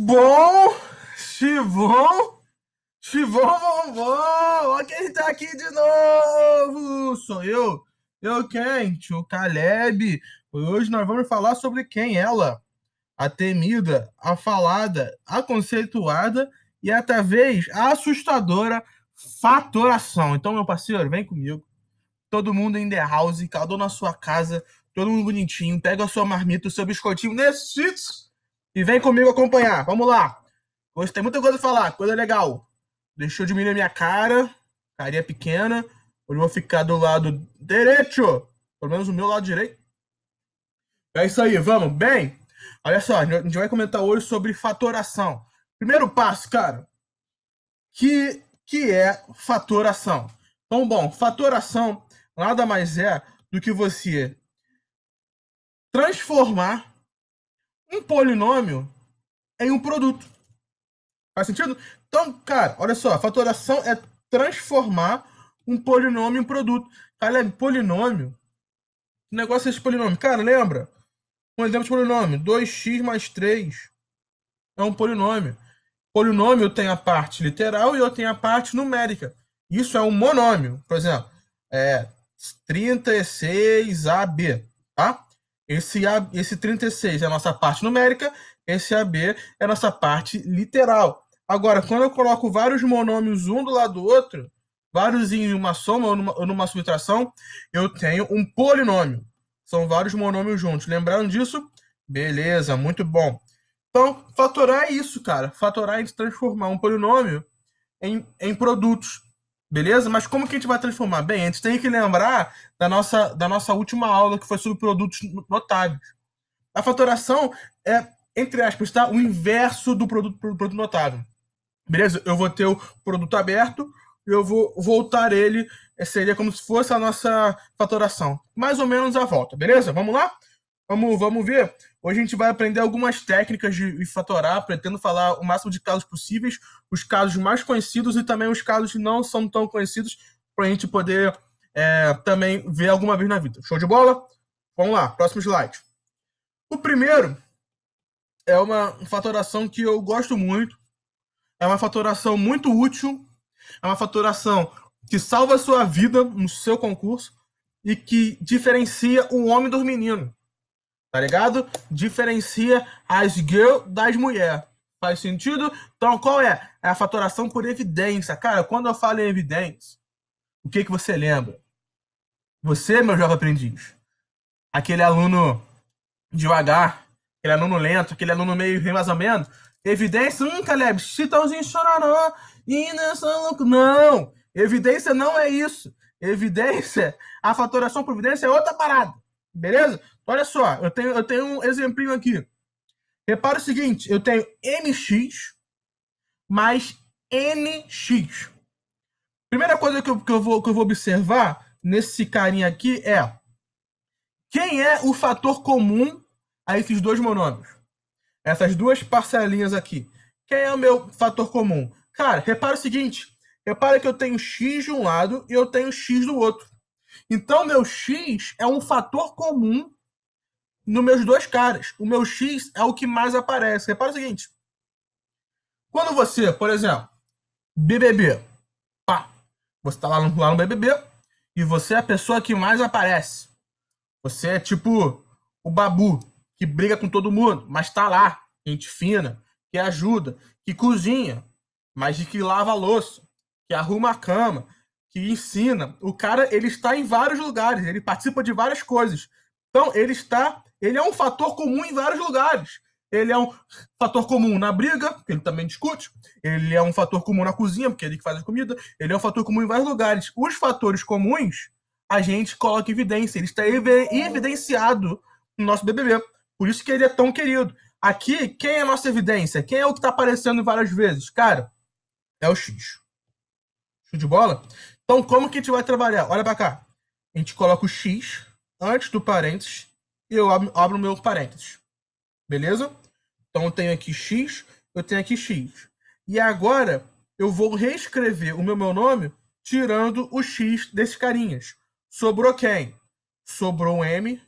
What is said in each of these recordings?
Bom, Chivon, Chivon, bom, bom, quem tá aqui de novo? Sou eu, eu quem? Tio Caleb. Hoje nós vamos falar sobre quem ela, a temida, a falada, a conceituada e através a assustadora fatoração. Então, meu parceiro, vem comigo. Todo mundo em the house, cada um na sua casa, todo mundo bonitinho, pega a sua marmita, o seu biscoitinho, nesse e vem comigo acompanhar. Vamos lá. Hoje tem muita coisa a falar, coisa legal. Deixou diminuir a minha cara, carinha pequena. Hoje eu vou ficar do lado direito. Pelo menos o meu lado direito. É isso aí, vamos. Bem, olha só, a gente vai comentar hoje sobre fatoração. Primeiro passo, cara. Que, que é fatoração? Então, bom, fatoração nada mais é do que você transformar um polinômio é em um produto. Faz sentido? Então, cara, olha só, fatoração é transformar um polinômio em produto. Cara, é polinômio. negócio é esse polinômio? Cara, lembra? Um exemplo de polinômio. 2x mais 3 é um polinômio. Polinômio tem a parte literal e eu tenho a parte numérica. Isso é um monômio. Por exemplo, é 36AB, tá? Esse, a, esse 36 é a nossa parte numérica, esse AB é a nossa parte literal. Agora, quando eu coloco vários monômios um do lado do outro, vários em uma soma ou numa, ou numa subtração, eu tenho um polinômio. São vários monômios juntos. Lembrando disso? Beleza, muito bom. Então, fatorar é isso, cara. Fatorar é transformar um polinômio em, em produtos. Beleza? Mas como que a gente vai transformar? Bem, a gente tem que lembrar da nossa, da nossa última aula que foi sobre produtos notáveis. A fatoração é, entre aspas, tá? o inverso do produto, produto notável. Beleza? Eu vou ter o produto aberto, eu vou voltar ele, é, seria como se fosse a nossa fatoração, Mais ou menos a volta, beleza? Vamos lá? Vamos, vamos ver Hoje a gente vai aprender algumas técnicas de fatorar, pretendo falar o máximo de casos possíveis, os casos mais conhecidos e também os casos que não são tão conhecidos, para a gente poder é, também ver alguma vez na vida. Show de bola? Vamos lá, próximo slide. O primeiro é uma fatoração que eu gosto muito, é uma fatoração muito útil, é uma fatoração que salva a sua vida no seu concurso e que diferencia o homem do menino tá ligado? Diferencia as girl das mulheres. Faz sentido? Então, qual é? É a fatoração por evidência. Cara, quando eu falo em evidência, o que, que você lembra? Você, meu jovem aprendiz, aquele aluno devagar, aquele aluno lento, aquele aluno meio mais ou menos, evidência, hum, Caleb, chitãozinho chororó, louco. Não! Evidência não é isso. Evidência, a fatoração por evidência é outra parada. Beleza? Olha só, eu tenho, eu tenho um exemplinho aqui. Repara o seguinte, eu tenho mx mais nx. Primeira coisa que eu, que eu, vou, que eu vou observar nesse carinha aqui é quem é o fator comum a esses dois monômios? Essas duas parcelinhas aqui. Quem é o meu fator comum? Cara, repara o seguinte, repara que eu tenho x de um lado e eu tenho x do outro. Então, meu X é um fator comum nos meus dois caras. O meu X é o que mais aparece. Repara o seguinte: quando você, por exemplo, BBB, pá, você está lá no, lá no BBB e você é a pessoa que mais aparece. Você é tipo o babu, que briga com todo mundo, mas está lá, gente fina, que ajuda, que cozinha, mas que lava a louça, que arruma a cama, que ensina, o cara ele está em vários lugares, ele participa de várias coisas. Então, ele está, ele é um fator comum em vários lugares. Ele é um fator comum na briga, que ele também discute. Ele é um fator comum na cozinha, porque é ele que faz a comida. Ele é um fator comum em vários lugares. Os fatores comuns, a gente coloca em evidência. Ele está evidenciado no nosso BBB. Por isso que ele é tão querido. Aqui, quem é a nossa evidência? Quem é o que está aparecendo várias vezes? Cara, é o X. Show de bola? Então, como que a gente vai trabalhar? Olha para cá. A gente coloca o x antes do parênteses e eu abro o meu parênteses. Beleza? Então, eu tenho aqui x, eu tenho aqui x. E agora, eu vou reescrever o meu, meu nome tirando o x desses carinhas. Sobrou quem? Sobrou um m.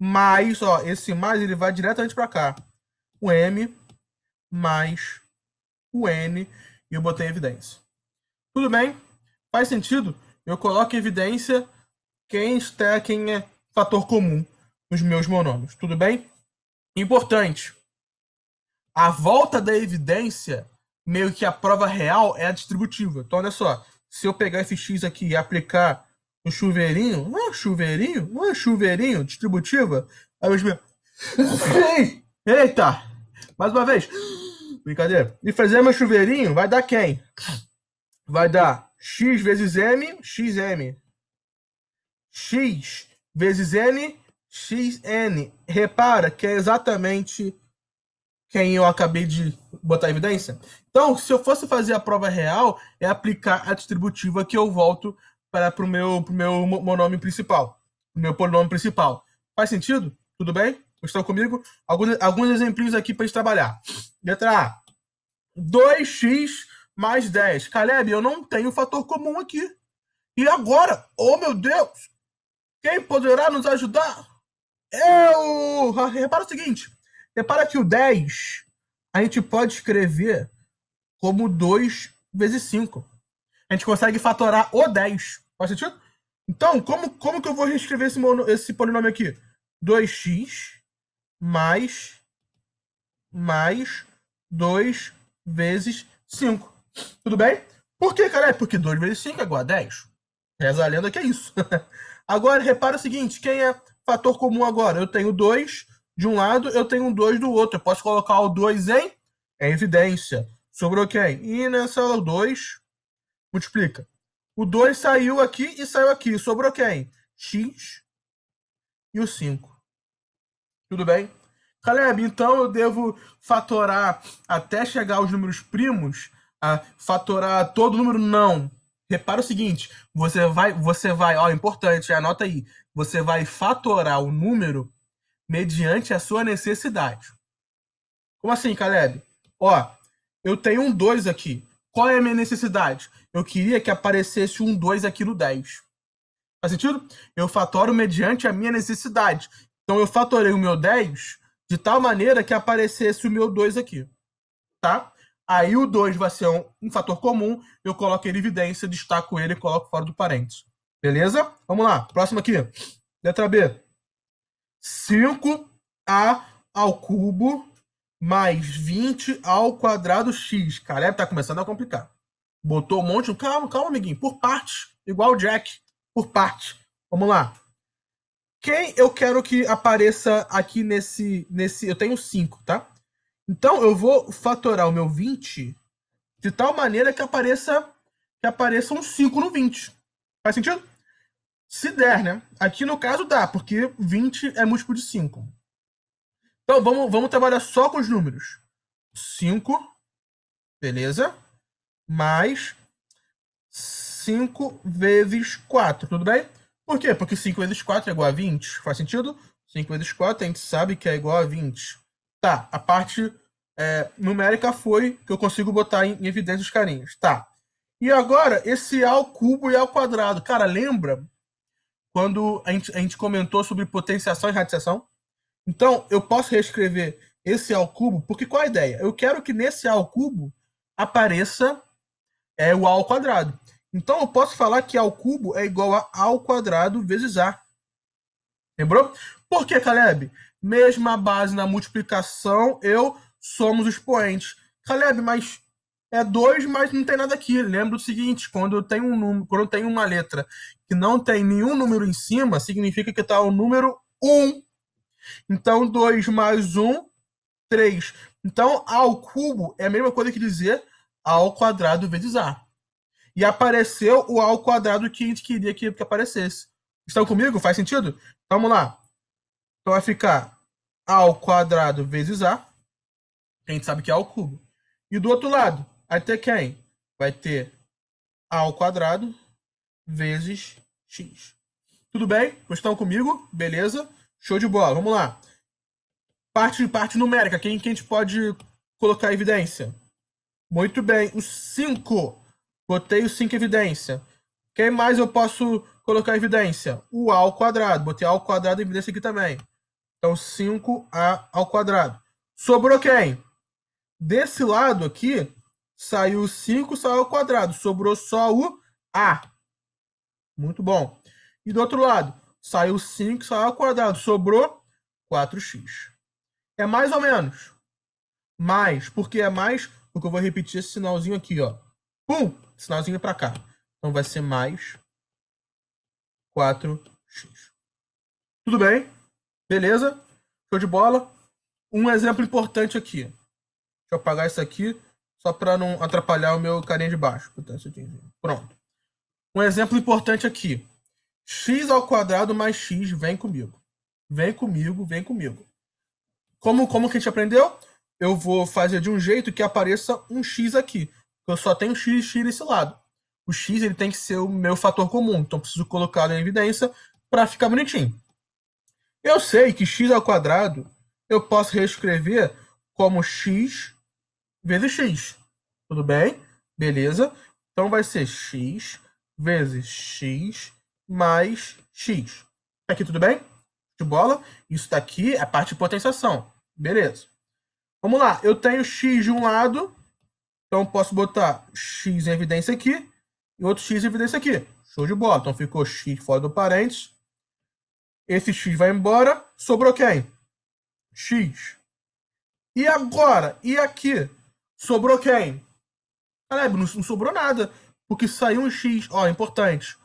Mais, ó, esse mais ele vai diretamente para cá. O m mais o n. E eu botei evidência. Tudo bem? Faz sentido? Eu coloco em evidência quem, está, quem é fator comum nos meus monômios. Tudo bem? Importante. A volta da evidência, meio que a prova real, é a distributiva. Então, olha só. Se eu pegar esse x aqui e aplicar no chuveirinho, não é chuveirinho? Não é chuveirinho? Distributiva? Aí eu ei, Eita! Mais uma vez. Brincadeira. E fazer meu chuveirinho vai dar quem? vai dar x vezes m, xm. x vezes n, xn. Repara que é exatamente quem eu acabei de botar em evidência. Então, se eu fosse fazer a prova real, é aplicar a distributiva que eu volto para o meu, pro meu monômio principal, o meu polinômio principal. Faz sentido? Tudo bem? Estão comigo? Alguns, alguns exemplos aqui para a gente trabalhar. Letra A. 2x mais 10. Caleb, eu não tenho fator comum aqui. E agora, oh meu Deus, quem poderá nos ajudar? Eu! Ah, repara o seguinte: repara que o 10 a gente pode escrever como 2 vezes 5. A gente consegue fatorar o 10. Faz sentido? Então, como, como que eu vou reescrever esse, mono, esse polinômio aqui? 2x mais, mais 2 vezes 5. Tudo bem? Por que, cara? É porque 2 vezes 5 é igual a 10. Reza a lenda que é isso. agora, repara o seguinte: quem é fator comum agora? Eu tenho 2 de um lado, eu tenho 2 do outro. Eu posso colocar o 2 em? em evidência. Sobrou quem? E nessa o 2 multiplica. O 2 saiu aqui e saiu aqui. Sobrou quem? X e o 5. Tudo bem? Caleb, então eu devo fatorar até chegar aos números primos a fatorar todo número? Não. Repara o seguinte, você vai, você vai, ó, importante, anota aí. Você vai fatorar o número mediante a sua necessidade. Como assim, Caleb? Ó, eu tenho um 2 aqui. Qual é a minha necessidade? Eu queria que aparecesse um 2 aqui no 10. Faz sentido? Eu fatoro mediante a minha necessidade. Então eu fatorei o meu 10 de tal maneira que aparecesse o meu 2 aqui. Tá? Aí o 2 vai ser um, um, fator comum, eu coloco ele em evidência, destaco ele e coloco fora do parênteses. Beleza? Vamos lá, próximo aqui. Letra B. 5A ao cubo mais 20 ao quadrado x. Cara, tá começando a complicar. Botou um monte. Calma, calma, amiguinho. Por partes. Igual o Jack. Por parte. Vamos lá. Quem eu quero que apareça aqui nesse. nesse eu tenho 5, tá? Então eu vou fatorar o meu 20 de tal maneira que apareça que apareça um 5 no 20. Faz sentido? Se der, né? Aqui no caso dá, porque 20 é múltiplo de 5. Então vamos, vamos trabalhar só com os números. 5, beleza? Mais 5 vezes 4, tudo bem? Por quê? Porque 5 vezes 4 é igual a 20. Faz sentido? 5 vezes 4 a gente sabe que é igual a 20. Tá, a parte é, numérica foi que eu consigo botar em, em evidência os carinhos. Tá. E agora, esse A ao cubo e A ao quadrado. Cara, lembra quando a gente, a gente comentou sobre potenciação e radiação? Então, eu posso reescrever esse A ao cubo, porque qual a ideia? Eu quero que nesse A ao cubo apareça é, o A ao quadrado. Então, eu posso falar que A ao cubo é igual a A ao quadrado vezes A. Lembrou? Por que, Caleb? mesma base na multiplicação, eu somos os poentes. Caleb, mas é 2, mas não tem nada aqui. Lembra o seguinte: quando tenho um número, quando tenho uma letra que não tem nenhum número em cima, significa que está o número 1. Um. Então, 2 mais 1, um, 3. Então, A ao cubo é a mesma coisa que dizer A ao quadrado vezes A. E apareceu o A ao quadrado que a gente queria que, que aparecesse. Estão comigo? Faz sentido? Então, vamos lá. Então vai ficar A ao quadrado vezes A. A gente sabe que é A ao cubo. E do outro lado, vai ter quem? Vai ter A ao quadrado vezes X. Tudo bem? Estão comigo? Beleza? Show de bola. Vamos lá. Parte, parte numérica. Quem, quem a gente pode colocar evidência? Muito bem. O 5. Botei o 5 evidência. Quem mais eu posso colocar evidência? O A ao quadrado. Botei A ao quadrado evidência aqui também o então, 5A ao quadrado. Sobrou quem? Desse lado aqui, saiu 5, saiu ao quadrado. Sobrou só o A. Muito bom. E do outro lado, saiu 5, saiu ao quadrado. Sobrou 4x. É mais ou menos? Mais. porque é mais? Porque eu vou repetir esse sinalzinho aqui, ó. Pum! Sinalzinho para cá. Então vai ser mais 4x. Tudo bem? Beleza? Show de bola. Um exemplo importante aqui. Deixa eu apagar isso aqui, só para não atrapalhar o meu carinha de baixo. Pronto. Um exemplo importante aqui. x ao quadrado mais x vem comigo. Vem comigo, vem comigo. Como, como que a gente aprendeu? Eu vou fazer de um jeito que apareça um x aqui. Eu só tenho x e x nesse lado. O x ele tem que ser o meu fator comum, então preciso colocá-lo em evidência para ficar bonitinho. Eu sei que x ao quadrado eu posso reescrever como x vezes x. Tudo bem? Beleza? Então vai ser x vezes x mais x. Tá aqui tudo bem? De bola. Isso daqui é a parte de potenciação. Beleza. Vamos lá. Eu tenho x de um lado. Então posso botar x em evidência aqui e outro x em evidência aqui. Show de bola. Então ficou x fora do parênteses esse x vai embora, sobrou quem? x. E agora? E aqui? Sobrou quem? Caleb, não, não sobrou nada, porque saiu um x. Ó, importante.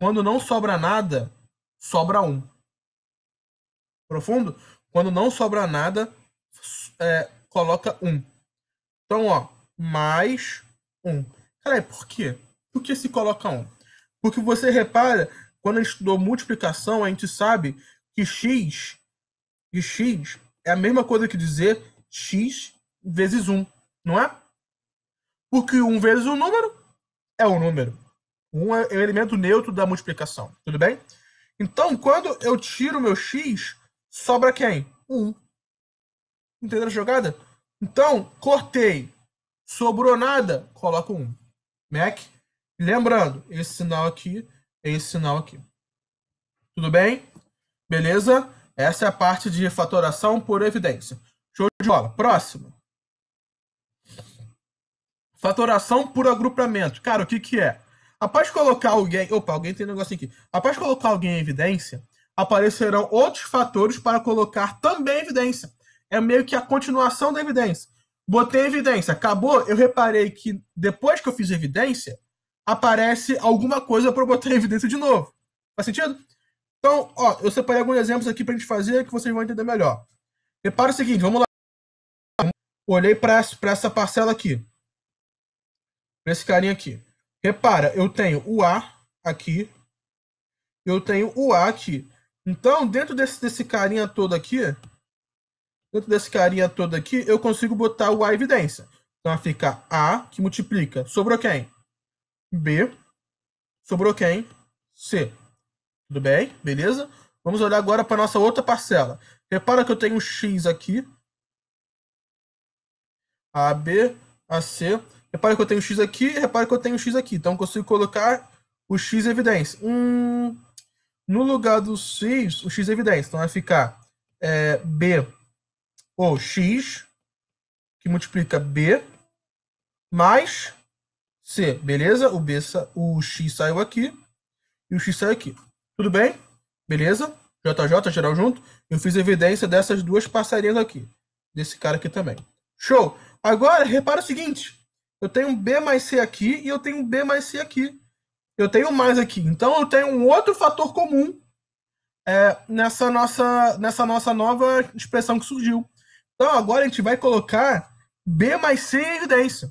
Quando não sobra nada, sobra 1. Um. Profundo? Quando não sobra nada, é, coloca 1. Um. Então, ó, mais 1. Um. Caleb, por quê? Por que se coloca 1? Um? Porque você repara quando gente estudou multiplicação, a gente sabe que x, que x é a mesma coisa que dizer x vezes 1, não é? Porque 1 vezes um número é um número. 1 é o elemento neutro da multiplicação, tudo bem? Então, quando eu tiro meu x, sobra quem? 1. Entenderam a jogada? Então, cortei. Sobrou nada, coloco 1. Mac. Lembrando, esse sinal aqui é esse sinal aqui. Tudo bem? Beleza? Essa é a parte de fatoração por evidência. Show de bola. Próximo. Fatoração por agrupamento. Cara, o que, que é? Após colocar alguém. Opa, alguém tem um negócio aqui. Após colocar alguém em evidência, aparecerão outros fatores para colocar também evidência. É meio que a continuação da evidência. Botei evidência, acabou. Eu reparei que depois que eu fiz evidência, aparece alguma coisa para botar em evidência de novo. Faz sentido? Então, ó, eu separei alguns exemplos aqui para a gente fazer que vocês vão entender melhor. Repara o seguinte, vamos lá. Olhei para essa parcela aqui. Para esse carinha aqui. Repara, eu tenho o A aqui. Eu tenho o A aqui. Então, dentro desse, desse carinha todo aqui, dentro desse carinha todo aqui, eu consigo botar o A evidência. Então, fica ficar A que multiplica. Sobrou quem? B. Sobrou quem? C. Tudo bem? Beleza? Vamos olhar agora para nossa outra parcela. Repara que eu tenho um X aqui. A, B, A, C. Repara que eu tenho um X aqui, repara que eu tenho um X aqui. Então, eu consigo colocar o X evidência. Hum, no lugar do X, o X evidência. Então, vai ficar é, B ou X, que multiplica B, mais C, beleza? O, B, o X saiu aqui e o X saiu aqui. Tudo bem? Beleza? JJ, geral junto. Eu fiz evidência dessas duas passarinhas aqui. Desse cara aqui também. Show! Agora, repara o seguinte. Eu tenho um B mais C aqui e eu tenho um B mais C aqui. Eu tenho um mais aqui. Então, eu tenho um outro fator comum é, nessa, nossa, nessa nossa nova expressão que surgiu. Então, agora a gente vai colocar B mais C em evidência.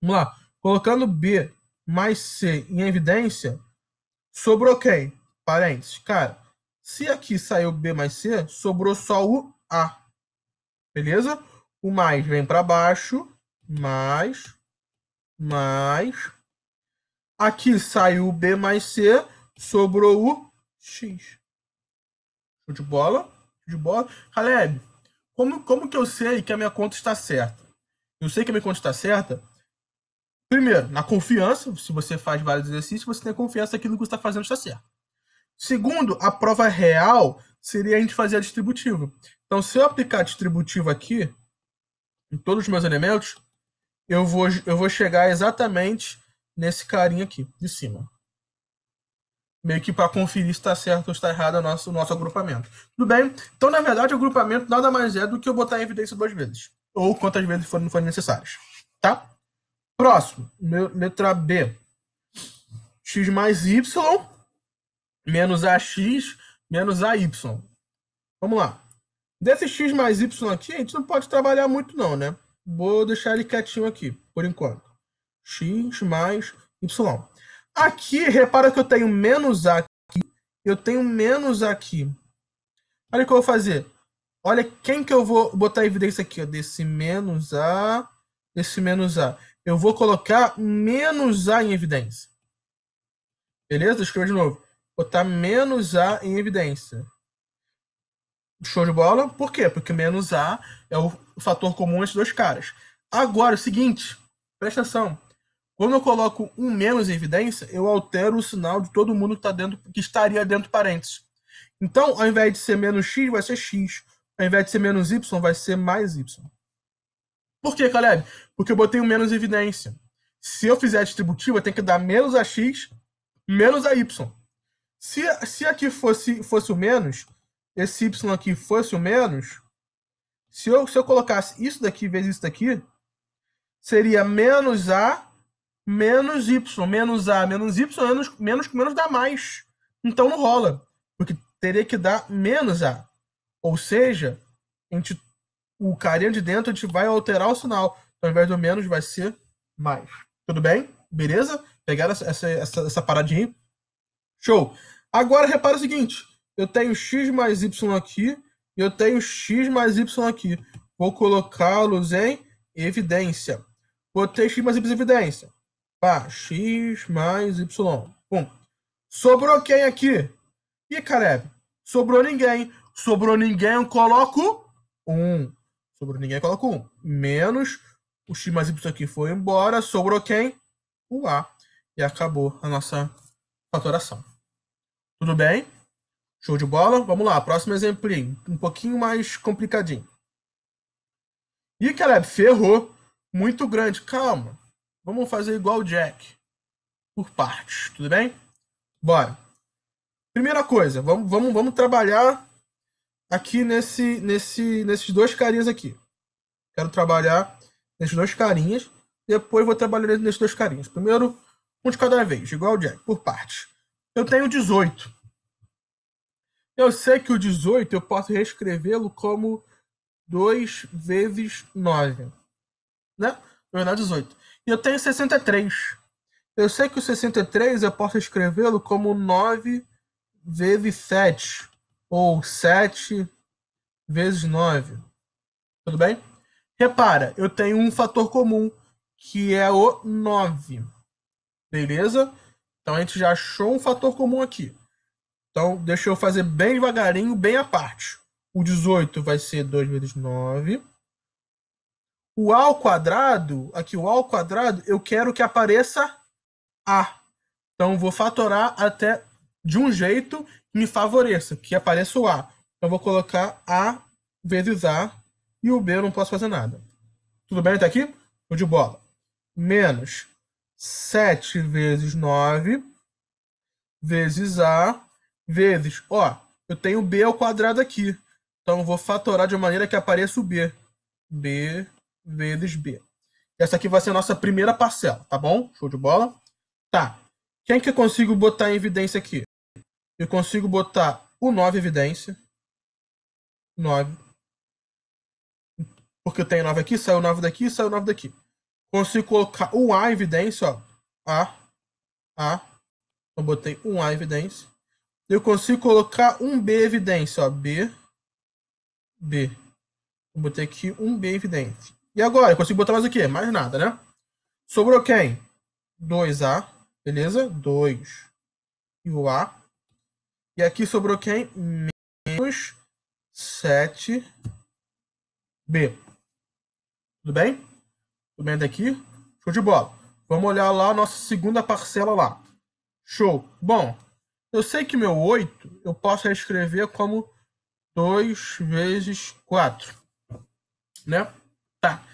Vamos lá. Colocando B mais C em evidência, sobrou quem? Parênteses. Cara, se aqui saiu B mais C, sobrou só o A. Beleza? O mais vem para baixo, mais, mais. Aqui saiu o B mais C, sobrou o X. Show de bola? Show de bola. Caleb, como, como que eu sei que a minha conta está certa? Eu sei que a minha conta está certa Primeiro, na confiança, se você faz vários exercícios, você tem confiança que daquilo que você está fazendo está certo. Segundo, a prova real seria a gente fazer a distributiva. Então, se eu aplicar a distributiva aqui, em todos os meus elementos, eu vou, eu vou chegar exatamente nesse carinha aqui, de cima. Meio que para conferir se está certo ou está errado o nosso, o nosso agrupamento. Tudo bem? Então, na verdade, o agrupamento nada mais é do que eu botar em evidência duas vezes. Ou quantas vezes forem necessárias. Tá? Próximo, letra B. x mais y menos ax menos ay. Vamos lá. Desse x mais y aqui, a gente não pode trabalhar muito não, né? Vou deixar ele quietinho aqui, por enquanto. x mais y. Aqui, repara que eu tenho menos aqui, eu tenho menos aqui. Olha o que eu vou fazer. Olha quem que eu vou botar evidência aqui, ó. Desse menos a, desse menos a eu vou colocar menos A em evidência. Beleza? Escreva de novo. Botar menos A em evidência. Show de bola? Por quê? Porque menos A é o fator comum entre dois caras. Agora, é o seguinte, presta atenção. Quando eu coloco um menos em evidência, eu altero o sinal de todo mundo que, tá dentro, que estaria dentro parênteses. Então, ao invés de ser menos x, vai ser x. Ao invés de ser menos y, vai ser mais y. Por que, Caleb? Porque eu botei o menos evidência. Se eu fizer a distributiva, tem que dar menos a x menos a y. Se, se aqui fosse, fosse o menos, esse y aqui fosse o menos, se eu, se eu colocasse isso daqui vezes isso daqui, seria menos a menos y. Menos a menos y, menos, menos, menos dá mais. Então não rola, porque teria que dar menos a. Ou seja, a gente o carinha de dentro, a gente vai alterar o sinal. Então, ao invés do menos, vai ser mais. Tudo bem? Beleza? Pegaram essa, essa, essa, essa paradinha Show! Agora, repara o seguinte. Eu tenho x mais y aqui e eu tenho x mais y aqui. Vou colocá-los em evidência. Botei x mais y em evidência. Pá, x mais y. Pum. Sobrou quem aqui? E Careb? Sobrou ninguém. Sobrou ninguém, eu coloco 1. Um. Sobrou ninguém, coloca um. Menos o x mais y aqui foi embora, sobrou quem? O a. E acabou a nossa fatoração. Tudo bem? Show de bola? Vamos lá, próximo exemplo Um pouquinho mais complicadinho. Ih, Caleb, ferrou. Muito grande. Calma. Vamos fazer igual o Jack. Por partes, tudo bem? Bora. Primeira coisa, vamos, vamos, vamos trabalhar aqui nesse, nesse, nesses dois carinhas aqui. Quero trabalhar nesses dois carinhas. Depois vou trabalhar nesses dois carinhas. Primeiro, um de cada vez, igual o Jack, por parte. Eu tenho 18. Eu sei que o 18 eu posso reescrevê-lo como 2 vezes 9. Né? Vai dar 18. E eu tenho 63. Eu sei que o 63 eu posso escrevê-lo como 9 vezes 7 ou 7 vezes 9. Tudo bem? Repara, eu tenho um fator comum, que é o 9. Beleza? Então a gente já achou um fator comum aqui. Então deixa eu fazer bem devagarinho, bem à parte. O 18 vai ser 2 vezes 9. O A ao quadrado, aqui o A ao quadrado, eu quero que apareça A. Então vou fatorar até de um jeito me favoreça, que apareça o A. Eu vou colocar A vezes A e o B eu não posso fazer nada. Tudo bem até aqui? Show de bola. Menos 7 vezes 9 vezes A vezes... Ó, eu tenho B ao quadrado aqui. Então eu vou fatorar de maneira que apareça o B. B vezes B. Essa aqui vai ser a nossa primeira parcela, tá bom? Show de bola. Tá. Quem que eu consigo botar em evidência aqui? Eu consigo botar o 9 evidência. 9. Porque eu tenho 9 aqui, saiu 9 daqui, saiu 9 daqui. Consigo colocar o A evidência, ó. A. A. Eu então, botei um A evidência. Eu consigo colocar um B evidência, ó. B. B. Eu então, botei aqui um B evidência. E agora? Eu consigo botar mais o quê? Mais nada, né? Sobrou quem? 2A, beleza? 2 e o A. E aqui sobrou quem? Menos 7b. Tudo bem? Tudo bem daqui? Show de bola. Vamos olhar lá a nossa segunda parcela lá. Show. Bom, eu sei que meu 8 eu posso reescrever como 2 vezes 4. Né? Tá.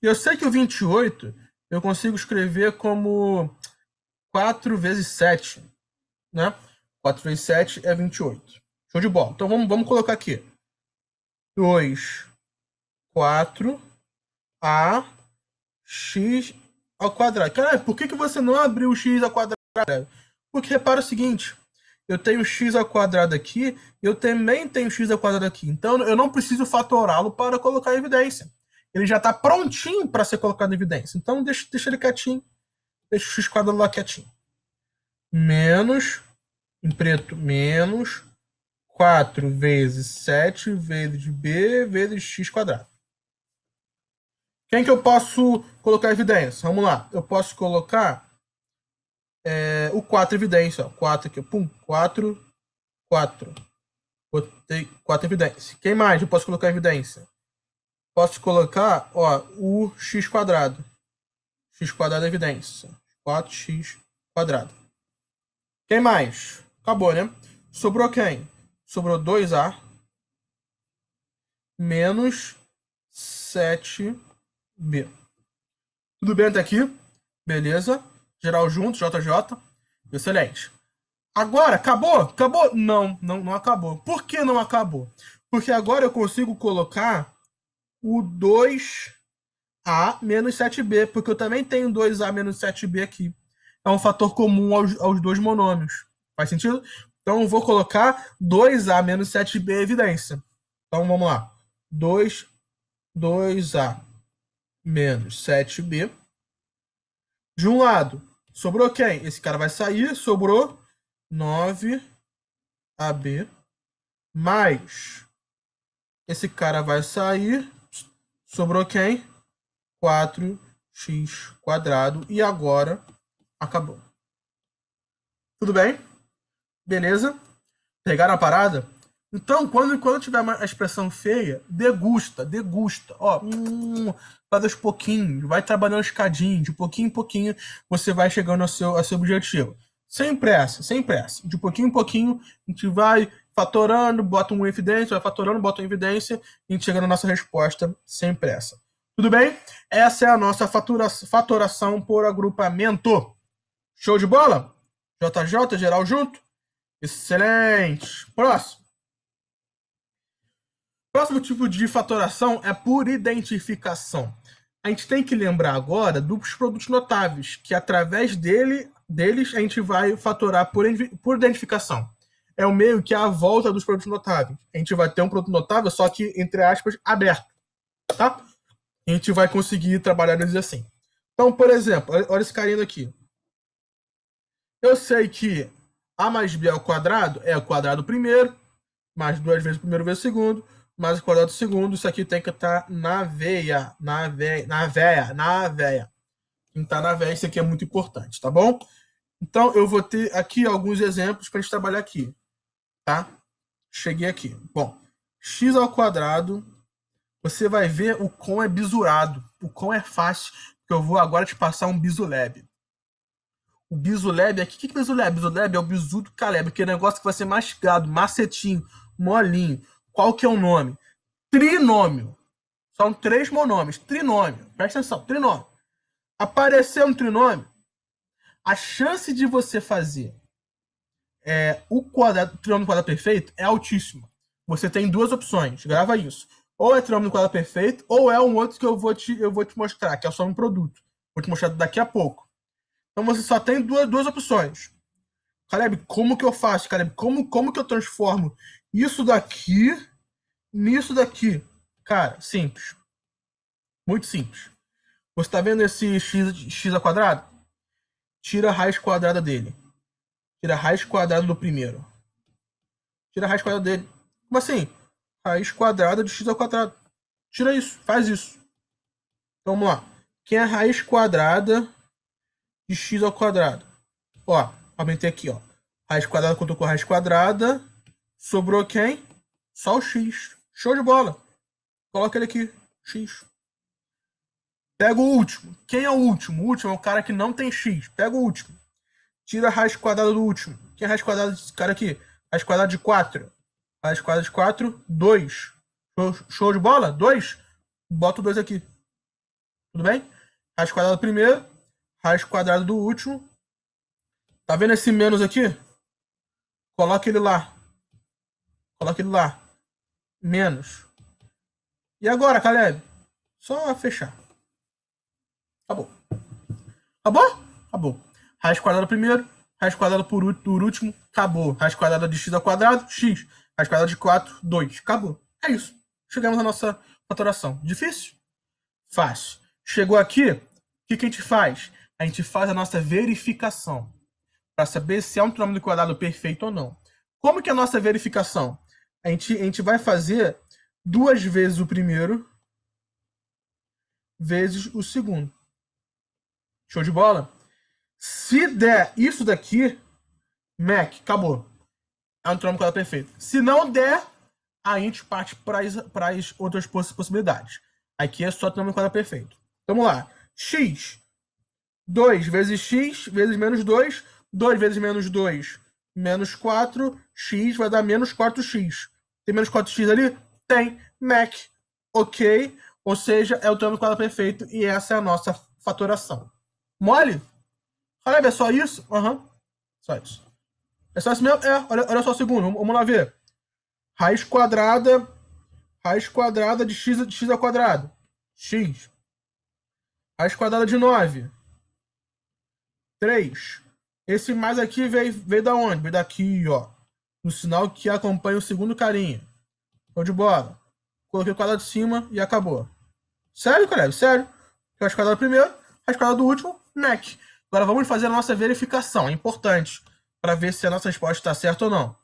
E Eu sei que o 28 eu consigo escrever como 4 vezes 7. Né? 4 vezes 7 é 28. Show de bola. Então vamos, vamos colocar aqui. 2, 4, a, x ao quadrado. Cara, por que, que você não abriu o x ao quadrado? Porque repara o seguinte, eu tenho x ao quadrado aqui, eu também tenho x ao quadrado aqui. Então eu não preciso fatorá-lo para colocar em evidência. Ele já está prontinho para ser colocado em evidência. Então deixa, deixa ele quietinho. Deixa o x quadrado lá quietinho. Menos em preto menos 4 vezes 7 vezes b vezes x quadrado. Quem que eu posso colocar evidência? Vamos lá. Eu posso colocar é, o 4 evidência. Ó. 4 aqui. Pum. 4. 4. Botei 4 evidência. Quem mais eu posso colocar evidência? Posso colocar ó, o x quadrado. x quadrado é evidência. 4x quadrado. Quem mais? Acabou, né? Sobrou quem? Sobrou 2A menos 7B. Tudo bem até aqui? Beleza. Geral junto, JJ. Excelente. Agora, acabou? Acabou? Não, não, não acabou. Por que não acabou? Porque agora eu consigo colocar o 2A menos 7B, porque eu também tenho 2A menos 7B aqui. É um fator comum aos, aos dois monômios. Faz sentido? Então eu vou colocar 2A menos 7B evidência. Então vamos lá. 2, 2A menos 7B. De um lado, sobrou quem? Esse cara vai sair, sobrou 9AB mais. Esse cara vai sair, sobrou quem? 4x quadrado. E agora acabou. Tudo bem? Beleza? Pegaram a parada? Então, quando, quando tiver a expressão feia, degusta, degusta. Ó, hum, faz aos pouquinhos, vai trabalhando escadinho, de pouquinho em pouquinho você vai chegando ao seu, ao seu objetivo. Sem pressa, sem pressa. De pouquinho em pouquinho, a gente vai fatorando, bota uma evidência, vai fatorando, bota uma evidência, e a gente chega na nossa resposta sem pressa. Tudo bem? Essa é a nossa fatura, fatoração por agrupamento. Show de bola? JJ, geral junto? Excelente. Próximo. Próximo tipo de fatoração é por identificação. A gente tem que lembrar agora dos produtos notáveis, que através dele, deles a gente vai fatorar por, por identificação. É o meio que é a volta dos produtos notáveis. A gente vai ter um produto notável, só que, entre aspas, aberto. Tá? A gente vai conseguir trabalhar eles assim. Então, por exemplo, olha esse carinha aqui. Eu sei que a mais B ao é quadrado é o quadrado primeiro, mais duas vezes o primeiro vezes o segundo, mais o quadrado do segundo. Isso aqui tem que estar tá na veia, na veia, na veia, na veia. Tem que tá na veia, isso aqui é muito importante, tá bom? Então, eu vou ter aqui alguns exemplos para a gente trabalhar aqui, tá? Cheguei aqui. Bom, x ao quadrado, você vai ver o com é bisurado, o com é fácil, que eu vou agora te passar um bisulab o Bisuleb aqui. O que, que é Bisuleb? Bisuleb é o bisu do Caleb, que é negócio que vai ser mastigado, macetinho, molinho. Qual que é o nome? Trinômio. São três monomes. Trinômio. Presta atenção, trinômio. Apareceu um trinômio, a chance de você fazer é, o quadrado, trinômio do quadrado perfeito é altíssima. Você tem duas opções, grava isso. Ou é trinômio do quadrado perfeito, ou é um outro que eu vou te, eu vou te mostrar, que é só soma um produto. Vou te mostrar daqui a pouco. Então você só tem duas, duas opções. Caleb, como que eu faço, Caleb? Como, como que eu transformo isso daqui nisso daqui? Cara, simples. Muito simples. Você está vendo esse x, x ao quadrado? Tira a raiz quadrada dele. Tira a raiz quadrada do primeiro. Tira a raiz quadrada dele. Como assim? Raiz quadrada de x ao quadrado. Tira isso, faz isso. Então, vamos lá. Quem é a raiz quadrada de x ao quadrado. Ó, aumentei aqui, ó. Raiz quadrada contou com raiz quadrada. Sobrou quem? Só o x. Show de bola. Coloca ele aqui, x. Pega o último. Quem é o último? O último é o cara que não tem x. Pega o último. Tira a raiz quadrada do último. Quem é a raiz quadrada desse cara aqui? Raiz quadrada de 4. Raiz quadrada de 4, 2. Show, de bola? 2. Bota o 2 aqui. Tudo bem? Raiz quadrada primeiro, raiz quadrada do último. Tá vendo esse menos aqui? Coloca ele lá. Coloca ele lá. Menos. E agora, Caleb? Só fechar. Acabou. Acabou? Acabou. Raiz quadrada primeiro, raiz quadrada por, por último, acabou. Raiz quadrada de x ao quadrado, x. Raiz quadrada de 4, 2. Acabou. É isso. Chegamos à nossa fatoração. Difícil? Fácil. Chegou aqui, o que, que a gente faz? a gente faz a nossa verificação para saber se é um triângulo quadrado perfeito ou não. Como que é a nossa verificação? A gente, a gente vai fazer duas vezes o primeiro vezes o segundo. Show de bola? Se der isso daqui, Mac, acabou. É um triângulo quadrado perfeito. Se não der, a gente parte para as, para as outras possibilidades. Aqui é só triângulo quadrado perfeito. Vamos lá. X 2 vezes x vezes menos 2. 2 vezes menos 2, menos 4. x vai dar menos 4x. Tem menos 4x ali? Tem. Mac. Ok. Ou seja, é o termo quadrado perfeito e essa é a nossa fatoração. Mole? Olha, é só isso? Aham. Uhum. Só isso. É só isso mesmo? É, olha, olha só o segundo. Vamos lá ver. Raiz quadrada. Raiz quadrada de x, de x ao quadrado. x. Raiz quadrada de 9. 3. Esse mais aqui veio, veio da onde? Veio daqui, ó. No sinal que acompanha o segundo carinha. Show de bola. Coloquei o quadrado de cima e acabou. Sério, colega? Sério? acho quadrada do primeiro, acho quadrado do último, MEC. Agora vamos fazer a nossa verificação. É importante. Para ver se a nossa resposta está certa ou não.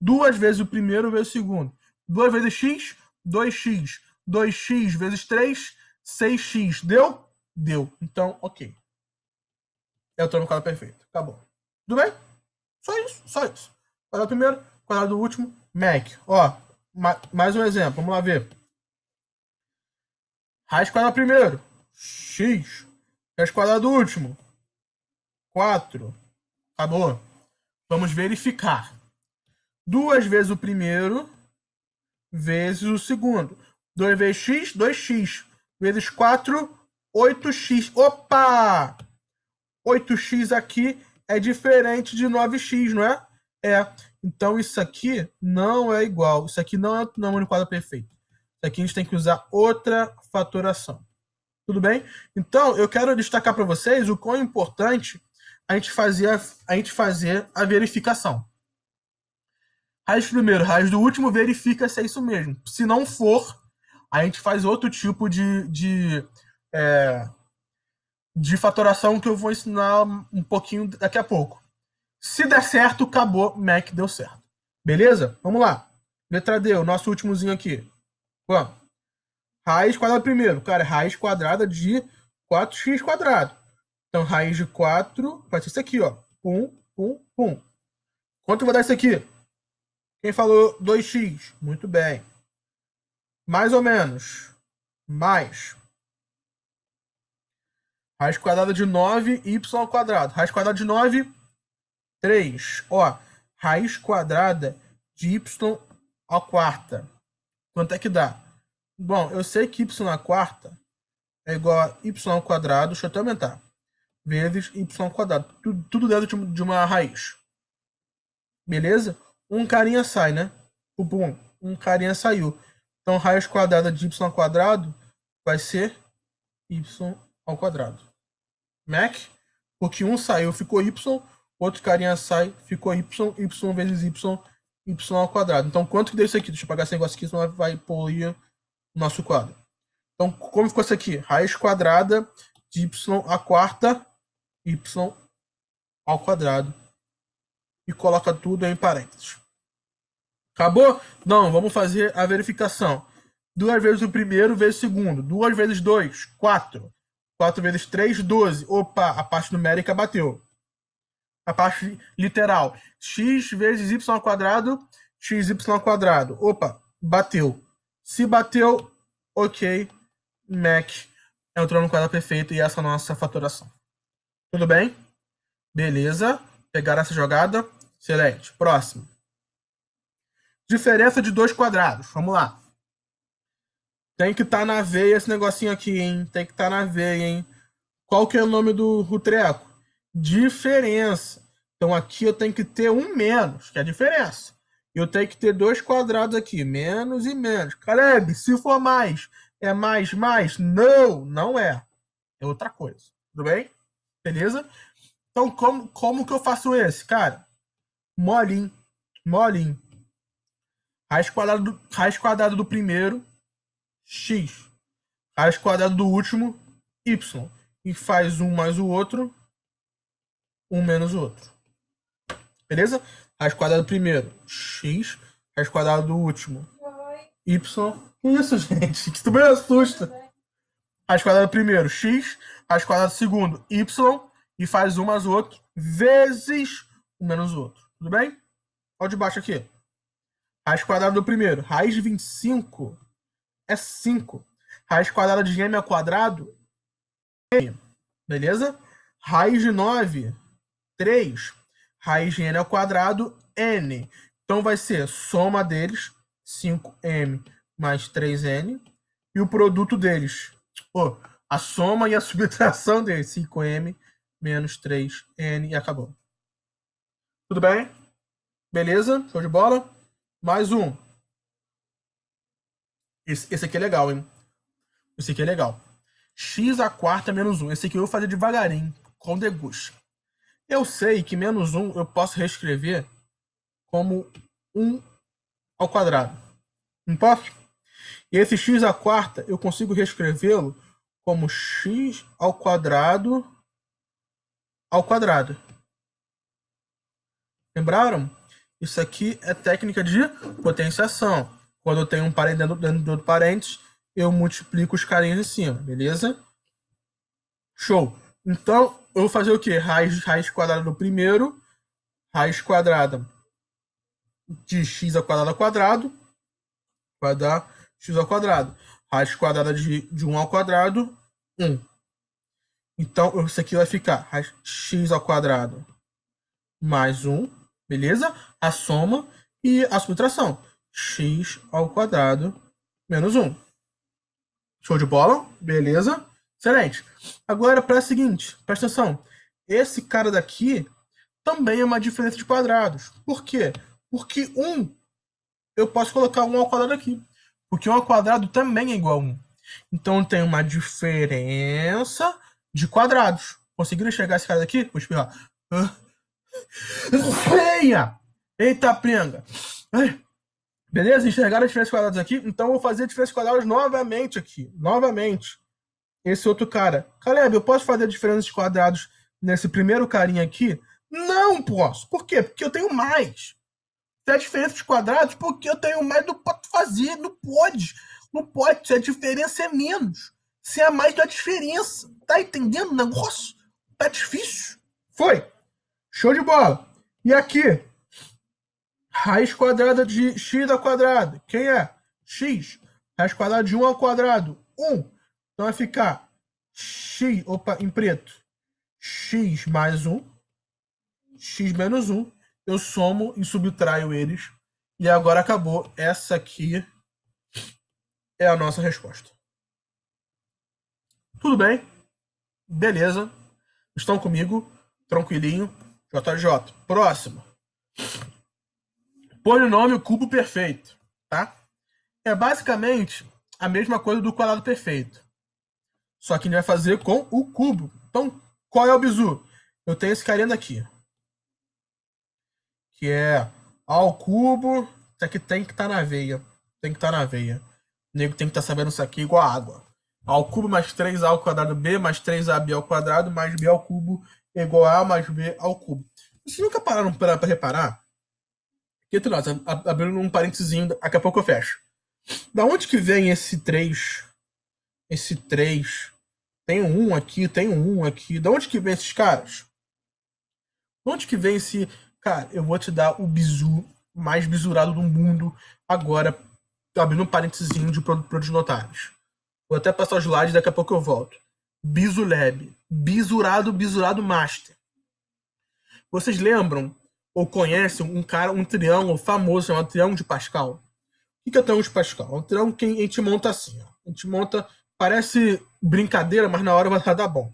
Duas vezes o primeiro vezes o segundo. Duas vezes x, 2x. 2x vezes 3, 6x. Deu? Deu. Então, ok eu tô no quadro perfeito. Acabou. Tudo bem? Só isso, só isso. Qual primeiro? quadrado último? Mac. Ó, ma mais um exemplo. Vamos lá ver. Raiz quadrada primeiro. X. Raiz quadrada do último. 4. Acabou. Vamos verificar. Duas vezes o primeiro, vezes o segundo. 2 vezes x, 2x. Vezes 4, 8x. Opa! 8x aqui é diferente de 9x, não é? É. Então isso aqui não é igual. Isso aqui não é o número quadro perfeito. Isso aqui a gente tem que usar outra fatoração. Tudo bem? Então eu quero destacar para vocês o quão importante a gente fazer a, a, gente fazer a verificação. Raiz do primeiro, raiz do último, verifica se é isso mesmo. Se não for, a gente faz outro tipo de, de é, de fatoração que eu vou ensinar um pouquinho daqui a pouco. Se der certo, acabou, Mac deu certo. Beleza? Vamos lá. Letra D, o nosso últimozinho aqui. Vamos. Raiz quadrada primeiro. Cara, é raiz quadrada de 4x quadrado. Então, raiz de 4 vai ser isso aqui, ó. 1, 1, 1. Quanto vou dar isso aqui? Quem falou 2x? Muito bem. Mais ou menos. Mais. Raiz quadrada de 9, y ao quadrado. Raiz quadrada de 9, 3. Ó, raiz quadrada de y ao quarta. Quanto é que dá? Bom, eu sei que y à quarta é igual a y ao quadrado, deixa eu até aumentar, vezes y ao quadrado. Tudo, tudo dentro de uma raiz. Beleza? Um carinha sai, né? Pum, um carinha saiu. Então, raiz quadrada de y ao quadrado vai ser y ao quadrado. Mac, porque um saiu, ficou y, outro carinha sai, ficou y, y vezes y, y ao quadrado. Então, quanto que deu isso aqui? Deixa eu pagar esse negócio aqui, senão vai poluir o nosso quadro. Então, como ficou isso aqui? Raiz quadrada de y a quarta, y ao quadrado. E coloca tudo em parênteses. Acabou? Não, vamos fazer a verificação. Duas vezes o primeiro, vezes o segundo. Duas vezes dois, quatro. 4 vezes 3, 12. Opa, a parte numérica bateu. A parte literal. x vezes y ao quadrado, xy ao quadrado. Opa, bateu. Se bateu, ok, Mac entrou no quadro perfeito e essa é a nossa faturação. Tudo bem? Beleza. Pegaram essa jogada? Excelente. Próximo. Diferença de dois quadrados. Vamos lá. Tem que estar tá na veia esse negocinho aqui, hein? Tem que estar tá na veia, hein? Qual que é o nome do, Rutreco? Diferença. Então aqui eu tenho que ter um menos, que é a diferença. Eu tenho que ter dois quadrados aqui, menos e menos. Caleb, se for mais, é mais, mais? Não, não é. É outra coisa. Tudo bem? Beleza? Então, como, como que eu faço esse, cara? Molinho. Molinho. Raiz quadrada do, raiz quadrado do primeiro x. Raiz quadrada do último, y. E faz um mais o outro, um menos o outro. Beleza? Raiz quadrada do primeiro, x. Raiz quadrada do último, y. isso, gente? Que isso me assusta. Raiz quadrada do primeiro, x. Raiz quadrada do segundo, y. E faz um mais o outro, vezes um menos o outro. Tudo bem? Olha de baixo aqui. Raiz quadrada do primeiro, raiz de 25 é 5. Raiz quadrada de m ao quadrado é m. Beleza? Raiz de 9, 3. Raiz de n ao quadrado, n. Então vai ser soma deles, 5m mais 3n, e o produto deles. Oh, a soma e a subtração deles, 5m menos 3n, e acabou. Tudo bem? Beleza? Show de bola? Mais um. Esse, esse aqui é legal, hein? Esse aqui é legal. x a quarta menos 1. Esse aqui eu vou fazer devagarinho, com degusto. Eu sei que menos 1 eu posso reescrever como 1 ao quadrado. Não posso? E esse x a quarta eu consigo reescrevê-lo como x ao quadrado ao quadrado. Lembraram? Isso aqui é técnica de potenciação. Quando eu tenho um parente dentro, dentro do outro parente, eu multiplico os carinhos em cima, beleza? Show! Então, eu vou fazer o quê? Raiz, raiz quadrada do primeiro, raiz quadrada de x ao quadrado ao quadrado, dar x ao quadrado. Raiz quadrada de, de 1 ao quadrado, 1. Então, isso aqui vai ficar raiz, x ao quadrado mais 1, beleza? A soma e a subtração x ao quadrado menos 1. Show de bola? Beleza? Excelente. Agora, para a seguinte, presta atenção. Esse cara daqui também é uma diferença de quadrados. Por quê? Porque 1, eu posso colocar 1 ao quadrado aqui. Porque 1 ao quadrado também é igual a 1. Então, tem uma diferença de quadrados. Conseguiram enxergar esse cara daqui? Vou espirrar. Ah. Feia! Eita, prenga! Ai. Beleza? Enxergaram as diferenças quadradas aqui? Então eu vou fazer diferenças quadradas novamente aqui. Novamente. Esse outro cara. Caleb, eu posso fazer diferenças quadradas nesse primeiro carinha aqui? Não posso. Por quê? Porque eu tenho mais. Se é diferença de quadrados, porque eu tenho mais, não pode fazer, não pode. Não pode. Se a diferença é menos. Se é mais, dá diferença. Tá entendendo o negócio? Tá difícil. Foi. Show de bola. E aqui, Raiz quadrada de x ao quadrado. Quem é? x. Raiz quadrada de 1 ao quadrado. 1. Então vai ficar x, opa, em preto, x mais 1, x menos 1. Eu somo e subtraio eles. E agora acabou. Essa aqui é a nossa resposta. Tudo bem? Beleza. Estão comigo? Tranquilinho? JJ. Próximo. Polinômio cubo perfeito, tá? É basicamente a mesma coisa do quadrado perfeito. Só que a gente vai fazer com o cubo. Então, qual é o bizu? Eu tenho esse carinha aqui. Que é ao cubo. Isso aqui tem que estar tá na veia. Tem que estar tá na veia. O nego tem que estar tá sabendo isso aqui igual a água. ao cubo mais 3a ao quadrado b mais 3ab ao quadrado mais b ao cubo igual a, a mais b ao cubo. Vocês nunca pararam para reparar e tu nós, abrindo um parênteses, daqui a pouco eu fecho. Da onde que vem esse 3? Esse 3. Tem um aqui, tem um aqui. Da onde que vem esses caras? Da onde que vem esse. Cara, eu vou te dar o bizu mais bizurado do mundo agora, abrindo um parênteses de produtos notários. Vou até passar os lados, daqui a pouco eu volto. Bizulab. Bizurado, bizurado master. Vocês lembram ou conhece um cara, um triângulo famoso chamado Triângulo de Pascal. O que é o Triângulo de Pascal? É um triângulo que a gente monta assim. Ó. A gente monta, parece brincadeira, mas na hora vai dar bom. A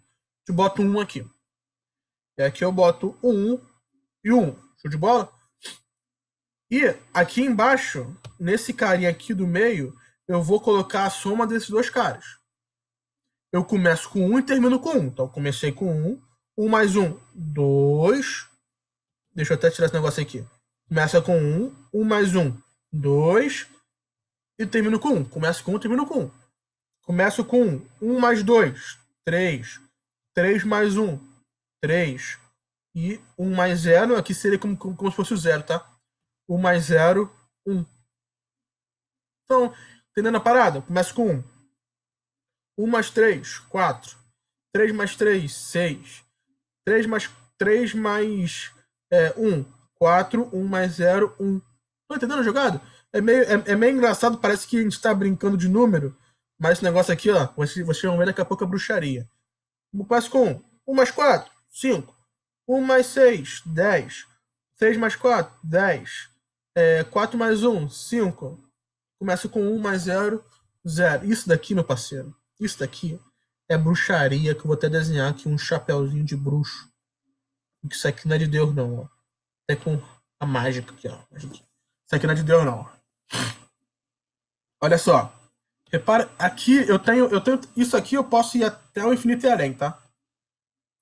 gente bota um aqui. E aqui eu boto um, e um. Show de bola? E aqui embaixo, nesse carinha aqui do meio, eu vou colocar a soma desses dois caras. Eu começo com um e termino com Um. Então, comecei com Um, um mais um, dois Deixa eu até tirar esse negócio aqui. Começa com 1, um, 1 um mais 1, um, 2. E termino com 1. Começo com 1, termino com 1. Começo com 1, 1 mais 2, 3. 3 mais 1, 3. E 1 mais 0, aqui seria como, como, como se fosse o 0, tá? 1 mais 0, 1. Então, entendendo a parada? Começo com 1. 1 mais 3, 4. 3 mais 3, 6. 3 mais 3 mais é 1, 4, 1 mais 0, 1. Tá entendendo a jogada? É meio, é, é, meio engraçado, parece que a gente tá brincando de número, mas esse negócio aqui, ó, vocês, você vão ver daqui a pouco a bruxaria. Eu passo com 1 mais 4, 5. 1 mais 6, 10. 6 mais 4, 10. É, 4 mais 1, 5. Começa com 1 mais 0, 0. Isso daqui, meu parceiro, isso daqui é bruxaria que eu vou até desenhar aqui um chapéuzinho de bruxo isso aqui não é de Deus, não. Até com a mágica aqui, ó. Isso aqui não é de Deus, não. Olha só. Repara, aqui eu tenho, eu tenho. Isso aqui eu posso ir até o infinito e além, tá?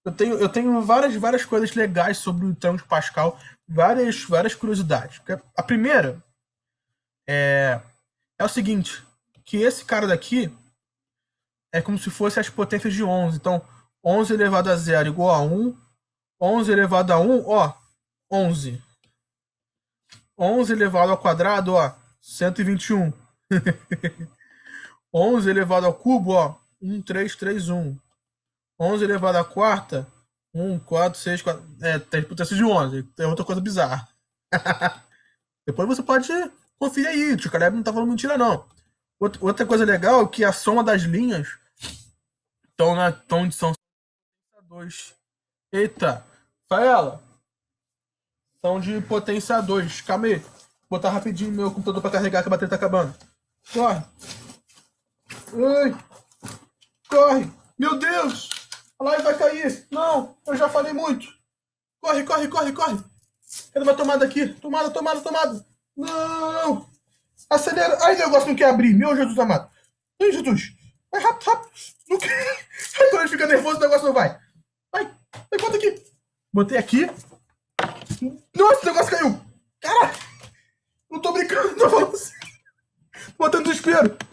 Eu tenho, eu tenho várias, várias coisas legais sobre o Triângulo de Pascal, várias, várias curiosidades. A primeira é, é o seguinte, que esse cara daqui é como se fosse as potências de 11. Então, 11 elevado a zero igual a 1, 11 elevado a 1, ó, 11. 11 elevado ao quadrado, ó, 121. 11 elevado ao cubo, ó, 1, 3, 3, 1. 11 elevado à quarta, 1, 4, 6, 4. É, tem potência de 11. É outra coisa bizarra. Depois você pode conferir aí. O Caleb não tá falando mentira, não. Outra coisa legal é que a soma das linhas estão na tão de São 2. Eita! ela. são de potência 2. Calma aí. Vou botar rapidinho meu computador para carregar que a bateria tá acabando. Corre. Ai. Corre. Meu Deus. A live vai cair. Não, eu já falei muito. Corre, corre, corre, corre. Quero uma tomada aqui? Tomada, tomada, tomada. Não. Acelera. Ai, negócio não quer abrir. Meu Jesus amado. Ai, Jesus. Vai rápido, rápido. Não quer. quando ele fica nervoso, o negócio não vai. Vai, vai, conta aqui. Botei aqui. Nossa, o negócio caiu! Cara! Não tô brincando, tô falando assim. Botando desespero.